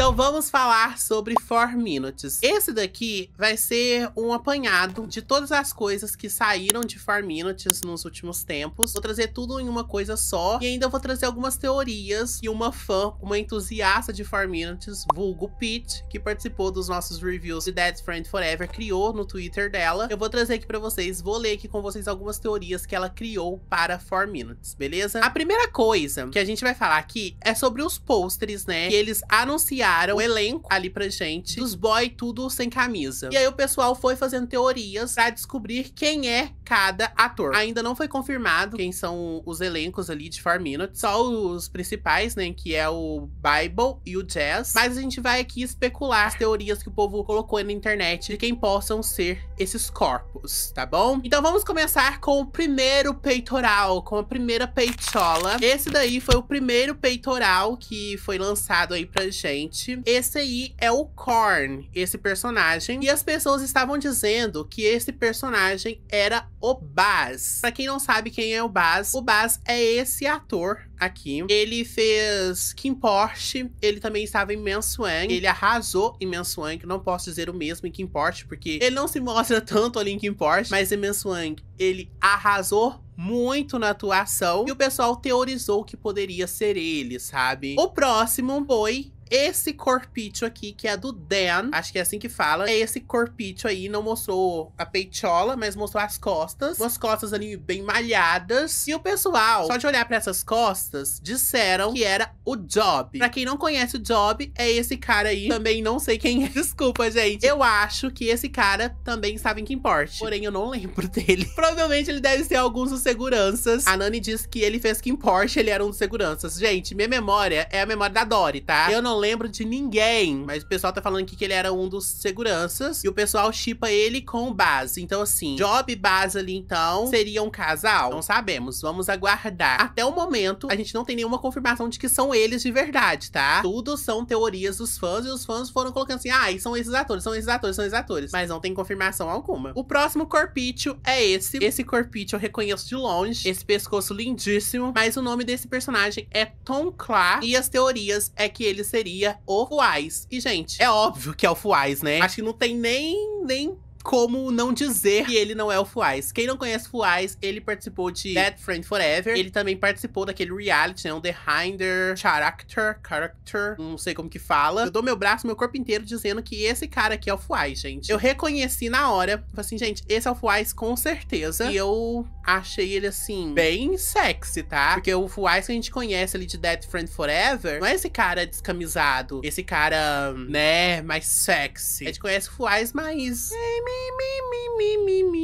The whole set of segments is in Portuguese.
Então vamos falar sobre 4 Minutes. Esse daqui vai ser um apanhado de todas as coisas que saíram de 4 Minutes nos últimos tempos. Vou trazer tudo em uma coisa só e ainda vou trazer algumas teorias e uma fã, uma entusiasta de 4 Minutes, vulgo Pete, que participou dos nossos reviews de Dead Friend Forever, criou no Twitter dela. Eu vou trazer aqui pra vocês, vou ler aqui com vocês algumas teorias que ela criou para 4 Minutes, beleza? A primeira coisa que a gente vai falar aqui é sobre os pôsteres, né? Que eles anunciaram o elenco ali pra gente, dos boy tudo sem camisa. E aí o pessoal foi fazendo teorias pra descobrir quem é cada ator. Ainda não foi confirmado quem são os elencos ali de Four Minutes, só os principais, né, que é o Bible e o Jazz. Mas a gente vai aqui especular as teorias que o povo colocou na internet de quem possam ser esses corpos, tá bom? Então vamos começar com o primeiro peitoral, com a primeira peitola. Esse daí foi o primeiro peitoral que foi lançado aí pra gente esse aí é o Korn, esse personagem. E as pessoas estavam dizendo que esse personagem era o Baz. Pra quem não sabe quem é o Baz, o Baz é esse ator aqui. Ele fez Kim Porsche, ele também estava em Menswang, ele arrasou em Menswang, não posso dizer o mesmo em Kim Porsche, porque ele não se mostra tanto ali em Kim Porsche, mas em Menswang ele arrasou muito na atuação e o pessoal teorizou que poderia ser ele, sabe? O próximo foi esse corpício aqui, que é do Dan, acho que é assim que fala, é esse corpício aí, não mostrou a peitola, mas mostrou as costas, umas costas ali bem malhadas. E o pessoal, só de olhar para essas costas, disseram que era o Job. Pra quem não conhece o Job, é esse cara aí. Também não sei quem é, desculpa, gente. Eu acho que esse cara também estava em Kimport, porém eu não lembro dele. Provavelmente ele deve ser alguns dos seguranças. A Nani disse que ele fez Kimport, ele era um dos seguranças. Gente, minha memória é a memória da Dory, tá? Eu não lembro de ninguém, mas o pessoal tá falando aqui que ele era um dos seguranças e o pessoal chipa ele com base. Então, assim, Job e base ali, então, seria um casal? Não sabemos, vamos aguardar. Até o momento, a gente não tem nenhuma confirmação de que são eles de verdade, tá? Tudo são teorias dos fãs e os fãs foram colocando assim, ah, são esses atores, são esses atores, são esses atores. Mas não tem confirmação alguma. O próximo corpício é esse. Esse corpício eu reconheço de longe. Esse pescoço lindíssimo. Mas o nome desse personagem é Tom Clark. E as teorias é que ele seria seria o Fuais. E, gente, é óbvio que é o Fuais, né? Acho que não tem nem, nem como não dizer que ele não é o Fuais. Quem não conhece Fuais, ele participou de Bad Friend Forever. Ele também participou daquele reality, né? Um The Hinder Character, Character, não sei como que fala. Eu dou meu braço, meu corpo inteiro dizendo que esse cara aqui é o Fuais, gente. Eu reconheci na hora, falei assim, gente, esse é o Fuais com certeza. E eu achei ele assim, bem sexy, tá? Porque o Fuais que a gente conhece ali de Dead Friend Forever, não é esse cara descamisado, esse cara, né, mais sexy. A gente conhece o Fuais mais.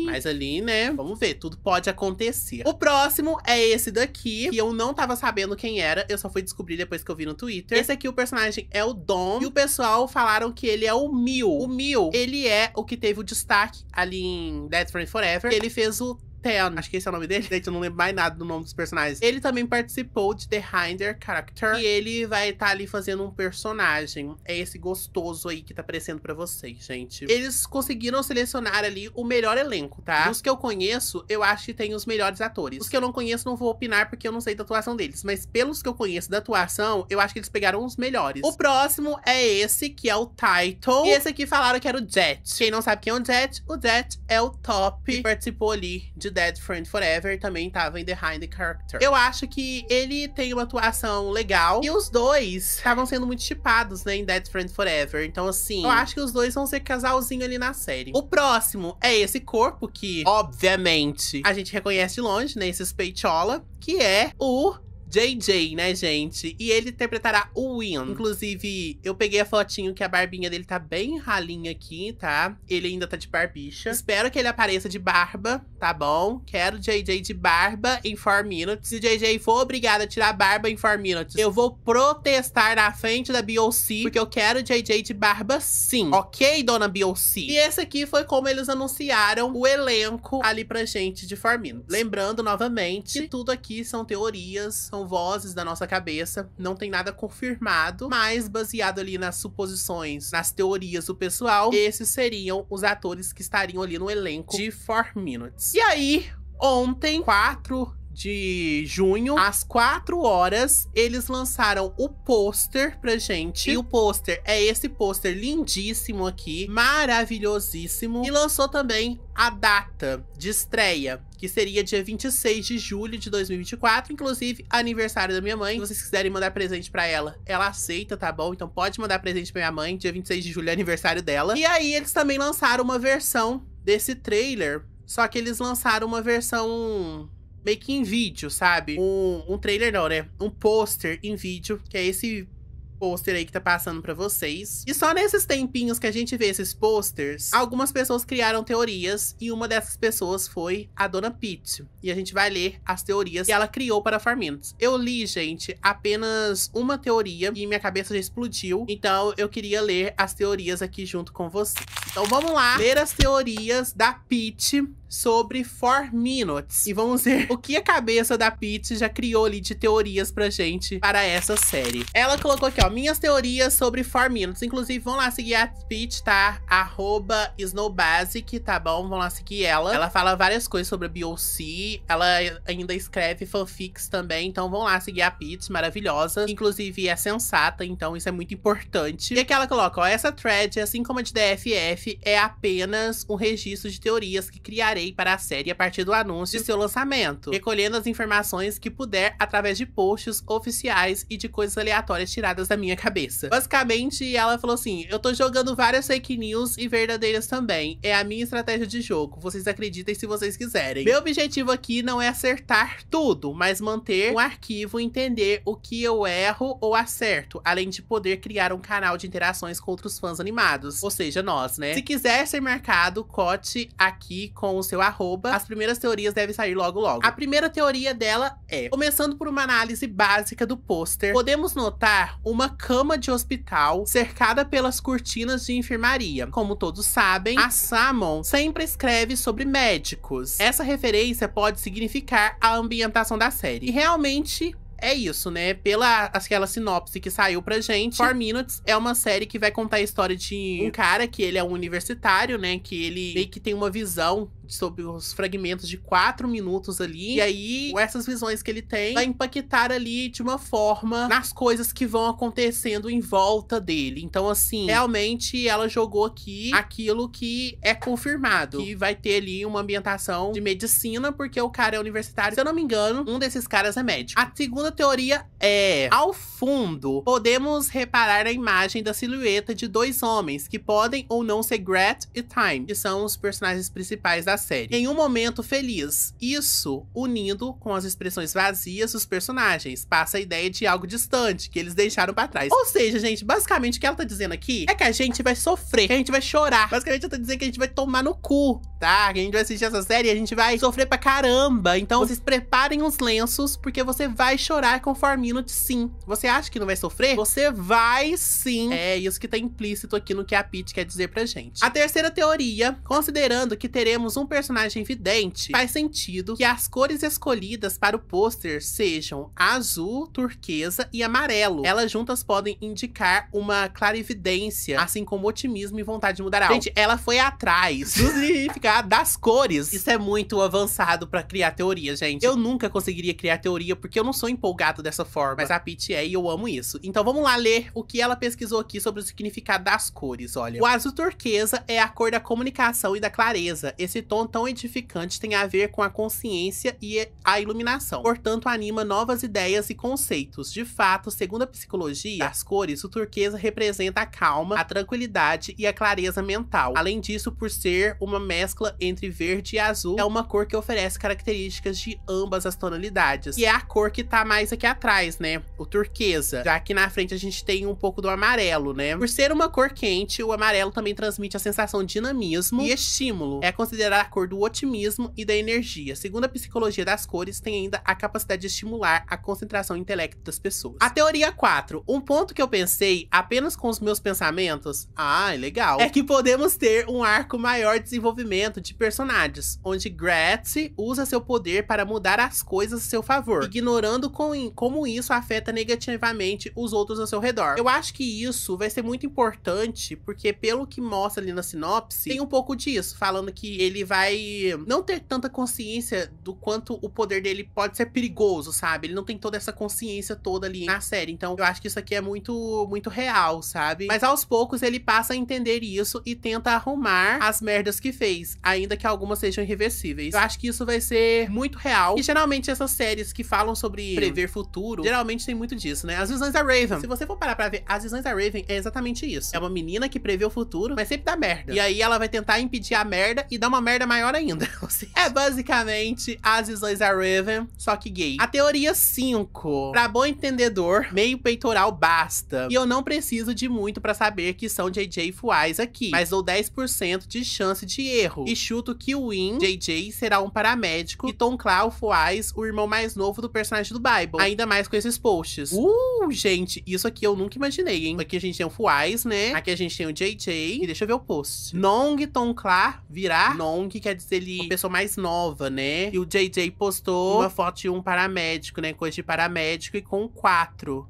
Mas ali, né? Vamos ver, tudo pode acontecer. O próximo é esse daqui, que eu não tava sabendo quem era, eu só fui descobrir depois que eu vi no Twitter. Esse aqui, o personagem é o Dom, e o pessoal falaram que ele é o Mil. O Mil, ele é o que teve o destaque ali em Dead Friend Forever. Ele fez o Ten, acho que esse é o nome dele, gente, eu não lembro mais nada do nome dos personagens. Ele também participou de The Hinder Character e ele vai estar tá ali fazendo um personagem. É esse gostoso aí que tá aparecendo pra vocês, gente. Eles conseguiram selecionar ali o melhor elenco, tá? Os que eu conheço, eu acho que tem os melhores atores. Os que eu não conheço, não vou opinar porque eu não sei da atuação deles, mas pelos que eu conheço da atuação, eu acho que eles pegaram os melhores. O próximo é esse, que é o Title. E esse aqui falaram que era o Jet. Quem não sabe quem é o Jet, o Jet é o top que participou ali de Dead Friend Forever também tava em The Hind Character. Eu acho que ele tem uma atuação legal e os dois estavam sendo muito chipados, né, em Dead Friend Forever. Então, assim, eu acho que os dois vão ser casalzinho ali na série. O próximo é esse corpo que, obviamente, a gente reconhece de longe, né, esse Spechola, que é o JJ, né, gente? E ele interpretará o Win. Hum. Inclusive, eu peguei a fotinho que a barbinha dele tá bem ralinha aqui, tá? Ele ainda tá de barbicha. Espero que ele apareça de barba, tá bom? Quero JJ de barba em 4 minutes. Se JJ for obrigado a tirar a barba em 4 minutes, eu vou protestar na frente da BOC, porque eu quero JJ de barba sim. Ok, dona BOC? E esse aqui foi como eles anunciaram o elenco ali pra gente de 4 minutes. Lembrando, novamente, que tudo aqui são teorias, são vozes da nossa cabeça, não tem nada confirmado, mas baseado ali nas suposições, nas teorias do pessoal, esses seriam os atores que estariam ali no elenco de Four Minutes. E aí, ontem, 4 de junho, às 4 horas, eles lançaram o pôster pra gente. E o pôster é esse pôster lindíssimo aqui, maravilhosíssimo. E lançou também a data de estreia, que seria dia 26 de julho de 2024, inclusive aniversário da minha mãe. Se vocês quiserem mandar presente para ela, ela aceita, tá bom? Então pode mandar presente pra minha mãe, dia 26 de julho é aniversário dela. E aí eles também lançaram uma versão desse trailer, só que eles lançaram uma versão meio que em vídeo, sabe? Um, um trailer não, né? Um pôster em vídeo, que é esse pôster aí que tá passando para vocês. E só nesses tempinhos que a gente vê esses posters, algumas pessoas criaram teorias e uma dessas pessoas foi a Dona Pete E a gente vai ler as teorias que ela criou para Farmentos. Eu li, gente, apenas uma teoria e minha cabeça já explodiu, então eu queria ler as teorias aqui junto com vocês. Então vamos lá ler as teorias da Pete sobre Four Minutes. E vamos ver o que a cabeça da Pete já criou ali de teorias pra gente para essa série. Ela colocou aqui, ó, minhas teorias sobre Farminos, Inclusive, vão lá seguir a Peach, tá? Arroba Snowbasic, tá bom? Vão lá seguir ela. Ela fala várias coisas sobre a BOC. Ela ainda escreve fanfics também. Então vão lá seguir a Peach, maravilhosa. Inclusive, é sensata, então isso é muito importante. E aqui ela coloca, ó, essa thread, assim como a de DFF, é apenas um registro de teorias que criarei para a série a partir do anúncio de seu lançamento, recolhendo as informações que puder através de posts oficiais e de coisas aleatórias tiradas da da minha cabeça. Basicamente, ela falou assim: eu tô jogando várias fake news e verdadeiras também. É a minha estratégia de jogo. Vocês acreditem se vocês quiserem. Meu objetivo aqui não é acertar tudo, mas manter um arquivo e entender o que eu erro ou acerto, além de poder criar um canal de interações com outros fãs animados, ou seja, nós, né? Se quiser ser marcado, cote aqui com o seu arroba. As primeiras teorias devem sair logo logo. A primeira teoria dela é, começando por uma análise básica do pôster, podemos notar uma uma cama de hospital cercada pelas cortinas de enfermaria. Como todos sabem, a Samon sempre escreve sobre médicos. Essa referência pode significar a ambientação da série. E realmente é isso, né? Pela aquela sinopse que saiu pra gente, Four Minutes é uma série que vai contar a história de um hum. cara que ele é um universitário, né? Que ele meio que tem uma visão sobre os fragmentos de quatro minutos ali. E aí, essas visões que ele tem vai impactar ali de uma forma nas coisas que vão acontecendo em volta dele. Então, assim, realmente ela jogou aqui aquilo que é confirmado. Que vai ter ali uma ambientação de medicina, porque o cara é universitário. Se eu não me engano, um desses caras é médico. A segunda teoria é: ao fundo, podemos reparar a imagem da silhueta de dois homens que podem ou não ser Gret e Time, que são os personagens principais da da série, em um momento feliz. Isso, unindo com as expressões vazias dos personagens, passa a ideia de algo distante que eles deixaram para trás. Ou seja, gente, basicamente o que ela tá dizendo aqui é que a gente vai sofrer, que a gente vai chorar. Basicamente ela tá dizendo que a gente vai tomar no cu, tá? Que a gente vai assistir essa série e a gente vai sofrer pra caramba. Então vocês preparem os lenços, porque você vai chorar conforme note sim. Você acha que não vai sofrer? Você vai sim. É isso que tá implícito aqui no que a Pete quer dizer pra gente. A terceira teoria, considerando que teremos um um personagem vidente, faz sentido que as cores escolhidas para o pôster sejam azul, turquesa e amarelo. Elas juntas podem indicar uma clarividência, assim como otimismo e vontade de mudar algo. Gente, ela foi atrás do significado das cores. Isso é muito avançado para criar teoria, gente. Eu nunca conseguiria criar teoria porque eu não sou empolgado dessa forma, mas a Peach é e eu amo isso. Então vamos lá ler o que ela pesquisou aqui sobre o significado das cores, olha. O azul turquesa é a cor da comunicação e da clareza. Esse tom tom tão edificante tem a ver com a consciência e a iluminação. Portanto, anima novas ideias e conceitos. De fato, segundo a psicologia das cores, o turquesa representa a calma, a tranquilidade e a clareza mental. Além disso, por ser uma mescla entre verde e azul, é uma cor que oferece características de ambas as tonalidades. E é a cor que tá mais aqui atrás, né? O turquesa. Já aqui na frente a gente tem um pouco do amarelo, né? Por ser uma cor quente, o amarelo também transmite a sensação de dinamismo e estímulo. É considerada da cor do otimismo e da energia. Segundo a psicologia das cores, tem ainda a capacidade de estimular a concentração intelecto das pessoas. A teoria 4. Um ponto que eu pensei apenas com os meus pensamentos, ah, é legal, é que podemos ter um arco maior de desenvolvimento de personagens, onde Gretz usa seu poder para mudar as coisas a seu favor, ignorando com, como isso afeta negativamente os outros ao seu redor. Eu acho que isso vai ser muito importante, porque pelo que mostra ali na sinopse, tem um pouco disso, falando que ele vai vai não ter tanta consciência do quanto o poder dele pode ser perigoso, sabe? Ele não tem toda essa consciência toda ali na série. Então, eu acho que isso aqui é muito, muito real, sabe? Mas aos poucos ele passa a entender isso e tenta arrumar as merdas que fez, ainda que algumas sejam irreversíveis. Eu acho que isso vai ser muito real. E geralmente essas séries que falam sobre prever futuro, geralmente tem muito disso, né? As visões da Raven. Se você for parar pra ver, as visões da Raven é exatamente isso. É uma menina que prevê o futuro, mas sempre dá merda. E aí ela vai tentar impedir a merda e dá uma merda maior ainda. é basicamente As visões da Raven, só que gay. A teoria 5. Pra bom entendedor, meio peitoral basta. E eu não preciso de muito pra saber que são JJ Fuais aqui. Mas dou 10% de chance de erro. E chuto que o Win, JJ, será um paramédico. E Tom Clau Fuais, o irmão mais novo do personagem do Bible. Ainda mais com esses posts. Uh, gente, isso aqui eu nunca imaginei, hein? Aqui a gente tem o Fuais, né? Aqui a gente tem o JJ. E deixa eu ver o post. Nong Tom Clá virá Nong que quer dizer ele uma pessoa mais nova, né? E o JJ postou uma foto de um paramédico, né? Coisa de paramédico e com quatro.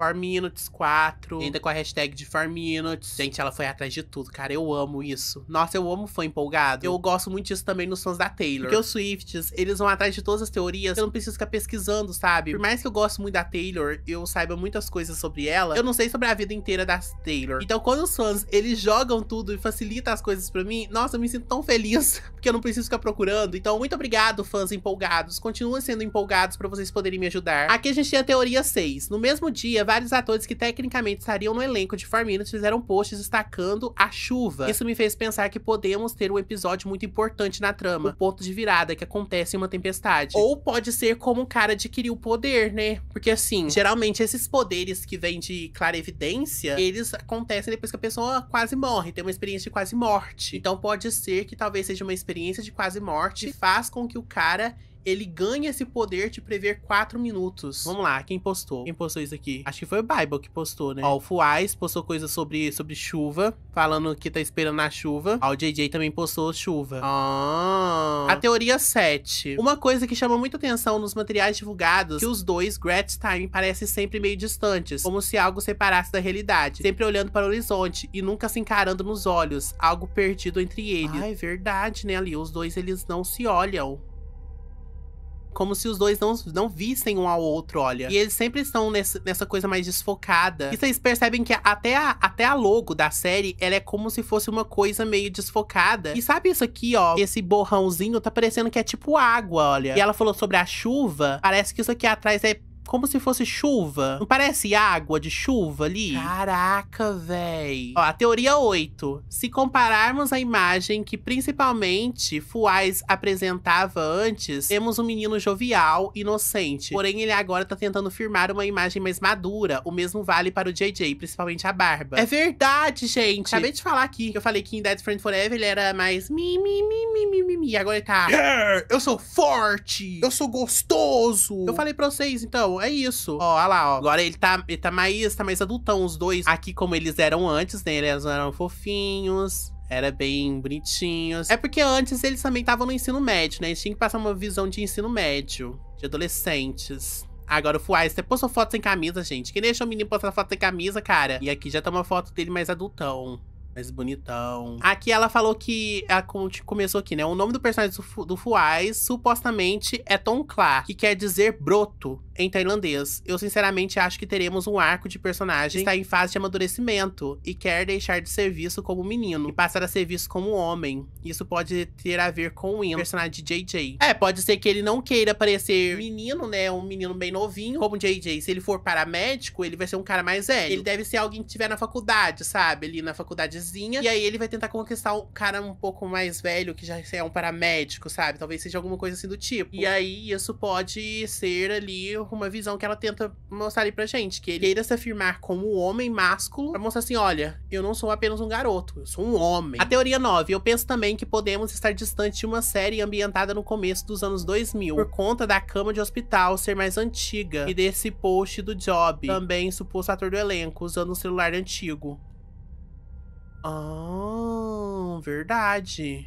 Four Minutes 4, ainda com a hashtag de Four Minutes. Gente, ela foi atrás de tudo, cara. Eu amo isso. Nossa, eu amo fã empolgado. Eu gosto muito disso também nos fãs da Taylor. Porque os Swifts, eles vão atrás de todas as teorias. Eu não preciso ficar pesquisando, sabe? Por mais que eu gosto muito da Taylor, eu saiba muitas coisas sobre ela, eu não sei sobre a vida inteira da Taylor. Então, quando os fãs, eles jogam tudo e facilitam as coisas para mim, nossa, eu me sinto tão feliz, porque eu não preciso ficar procurando. Então, muito obrigado, fãs empolgados. Continuem sendo empolgados para vocês poderem me ajudar. Aqui a gente tem a teoria 6. No mesmo dia, vários atores que tecnicamente estariam no elenco de Four fizeram posts destacando a chuva. Isso me fez pensar que podemos ter um episódio muito importante na trama, o ponto de virada que acontece em uma tempestade. Ou pode ser como o cara adquiriu o poder, né? Porque assim, geralmente esses poderes que vêm de clarevidência, eles acontecem depois que a pessoa quase morre, tem uma experiência de quase morte. Então pode ser que talvez seja uma experiência de quase morte que faz com que o cara ele ganha esse poder de prever 4 minutos. Vamos lá, quem postou? Quem postou isso aqui? Acho que foi o Bible que postou, né? Ó, o Fuais postou coisa sobre, sobre chuva, falando que tá esperando a chuva. Ó, o JJ também postou chuva. Ah. A teoria 7. Uma coisa que chama muita atenção nos materiais divulgados, que os dois, Gret's Time, parecem sempre meio distantes, como se algo separasse da realidade, sempre olhando para o horizonte e nunca se encarando nos olhos, algo perdido entre eles. Ah, é verdade, né, ali, os dois eles não se olham como se os dois não, não vissem um ao outro, olha. E eles sempre estão nesse, nessa coisa mais desfocada. E vocês percebem que até a, até a logo da série, ela é como se fosse uma coisa meio desfocada. E sabe isso aqui, ó? Esse borrãozinho tá parecendo que é tipo água, olha. E ela falou sobre a chuva, parece que isso aqui atrás é como se fosse chuva. Não parece água de chuva ali? Caraca, véi. Ó, a teoria 8. Se compararmos a imagem que principalmente Fuais apresentava antes, temos um menino jovial, inocente. Porém, ele agora tá tentando firmar uma imagem mais madura. O mesmo vale para o JJ, principalmente a barba. É verdade, gente. Acabei de falar aqui que eu falei que em Dead Friend Forever ele era mais mi, mi, mi, mi, mi, mi, Agora ele tá. Yeah, eu sou forte! Eu sou gostoso! Eu falei pra vocês, então é isso. Ó, olha lá, ó. Agora ele tá, ele tá mais, tá mais adultão, os dois. Aqui, como eles eram antes, né? Eles eram fofinhos era bem bonitinhos. É porque antes eles também estavam no ensino médio, né? Eles tinham que passar uma visão de ensino médio, de adolescentes. Agora o Fuai, você postou foto sem camisa, gente. Quem deixa o menino postar foto sem camisa, cara? E aqui já tá uma foto dele mais adultão mais bonitão. Aqui ela falou que a começou aqui, né? O nome do personagem do, do Fuais supostamente é Tonklar, que quer dizer broto em tailandês. Eu sinceramente acho que teremos um arco de personagem que está em fase de amadurecimento e quer deixar de ser visto como menino e passar a ser visto como homem. Isso pode ter a ver com o personagem de JJ. É, pode ser que ele não queira parecer menino, né? Um menino bem novinho, como JJ. Se ele for paramédico, ele vai ser um cara mais velho. Ele deve ser alguém que estiver na faculdade, sabe? Ali na faculdade cidadezinha. E aí ele vai tentar conquistar o cara um pouco mais velho, que já é um paramédico, sabe? Talvez seja alguma coisa assim do tipo. E aí isso pode ser ali uma visão que ela tenta mostrar ali pra gente, que ele queira se afirmar como um homem másculo, pra mostrar assim: olha, eu não sou apenas um garoto, eu sou um homem. A teoria 9, eu penso também que podemos estar distante de uma série ambientada no começo dos anos 2000, por conta da cama de hospital ser mais antiga e desse post do Job, também suposto ator do elenco, usando um celular antigo. Ah, verdade.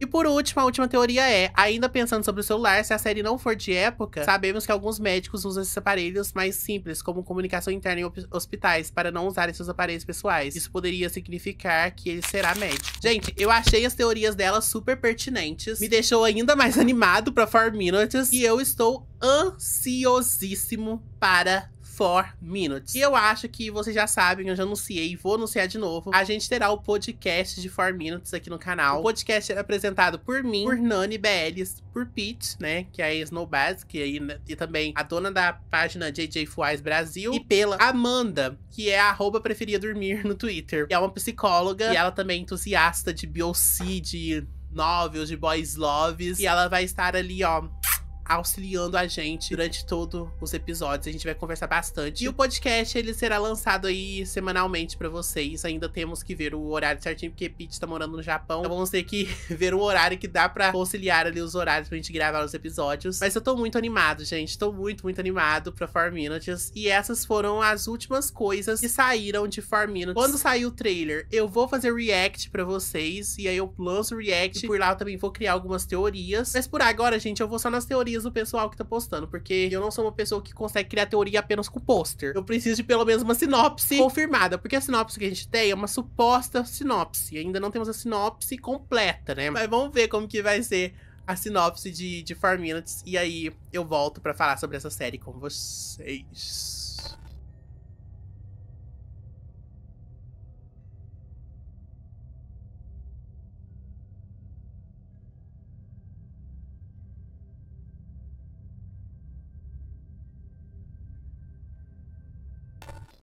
E por último, a última teoria é, ainda pensando sobre o celular, se a série não for de época, sabemos que alguns médicos usam esses aparelhos mais simples, como comunicação interna em hospitais, para não usarem seus aparelhos pessoais. Isso poderia significar que ele será médico. Gente, eu achei as teorias dela super pertinentes, me deixou ainda mais animado pra Four Minutes, e eu estou ansiosíssimo para 4 Minutes. E eu acho que vocês já sabem, eu já anunciei e vou anunciar de novo. A gente terá o podcast de 4 Minutes aqui no canal. O podcast é apresentado por mim, por Nani BLs, por Pete, né? Que é a Snow Basic, e, né, e também a dona da página JJ Fuais Brasil. E pela Amanda, que é a arroba preferia dormir no Twitter. É uma psicóloga e ela também é entusiasta de Beyoncé, de novels, de boys loves. E ela vai estar ali, ó auxiliando a gente durante todos os episódios. A gente vai conversar bastante. E o podcast ele será lançado aí semanalmente para vocês. Ainda temos que ver o horário certinho, porque Pete tá morando no Japão. Então vamos ter que ver um horário que dá para conciliar ali os horários pra gente gravar os episódios. Mas eu tô muito animado, gente. Tô muito, muito animado pra Four Minutes. E essas foram as últimas coisas que saíram de Four Minutes. Quando sair o trailer, eu vou fazer react para vocês. E aí eu lanço o react. por lá eu também vou criar algumas teorias. Mas por agora, gente, eu vou só nas teorias analiso o pessoal que tá postando, porque eu não sou uma pessoa que consegue criar teoria apenas com pôster. Eu preciso de pelo menos uma sinopse confirmada, porque a sinopse que a gente tem é uma suposta sinopse. Ainda não temos a sinopse completa, né? Mas vamos ver como que vai ser a sinopse de, de Farm Minutes. E aí eu volto para falar sobre essa série com vocês.